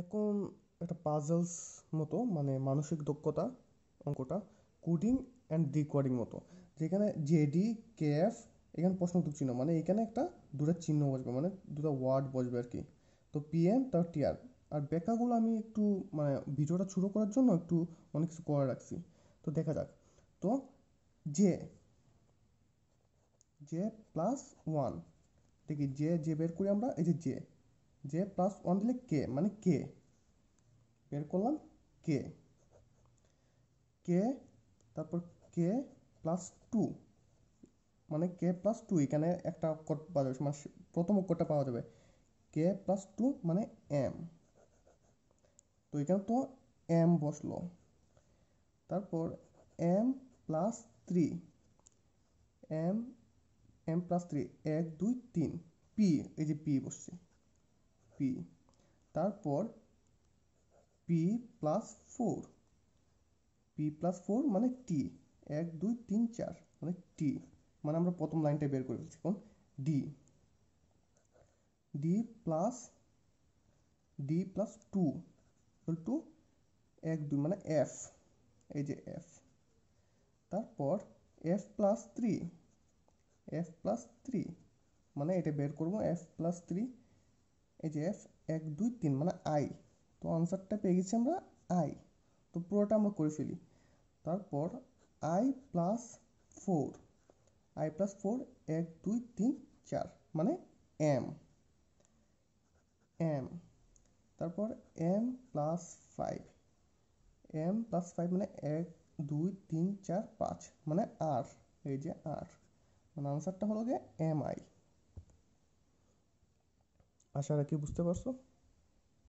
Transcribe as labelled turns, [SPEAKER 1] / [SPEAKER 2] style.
[SPEAKER 1] এখন একটা পাজলস মতো মানে মানসিক দক্ষতা অঙ্কটা কোডিং অ্যান্ড ডিকোডিং মতো যেখানে জেডি কেএফ এখানে প্রশ্নোত্তর চিহ্ন মানে এখানে একটা দুটো চিহ্ন বসবে মানে দুটো ওয়ার্ড বসবে আর কি তো পিএম তার টিআর আর ব্যাখ্যাগুলো আমি একটু মানে ভিডিওটা শুরু করার জন্য একটু অনেক কিছু করে রাখছি তো দেখা যাক তো জে জে প্লাস ওয়ান দেখি জে জে বের করি আমরা এই যে জে যে প্লাস ওয়ান দিলে কে মানে কে বের করলাম কে কে তারপর কে প্লাস টু মানে কে প্লাস টু এখানে একটা অক্ষর পাওয়া যাবে মানে প্রথম অক্ষরটা পাওয়া যাবে কে প্লাস টু মানে এম তো এখানে তো এম বসলো তারপর M plus three M M plus three এক দুই তিন পি এই যে পি বসছে পি তারপর P plus four P plus four মানে টি এক দুই তিন চার মানে টি মানে আমরা প্রথম লাইনটা বের করে ফেলছি কোন D D plus D plus two two এক দুই মানে এফ এই যে এফ তারপর F plus three F plus three মানে এটা বের করবো এফ প্লাস থ্রি এই যে এফ এক দুই তিন মানে আই তো আনসারটা পেয়ে গেছি আমরা আই তো পুরোটা আমরা করে ফেলি তারপর I plus four I plus four এক দুই তিন চার মানে এম এম তারপর M plus five M plus five মানে এক দুই তিন চার পাঁচ মানে আর এই যে আর মানে আনসারটা হলো যে এম আই আশা রাখি বুঝতে পারছো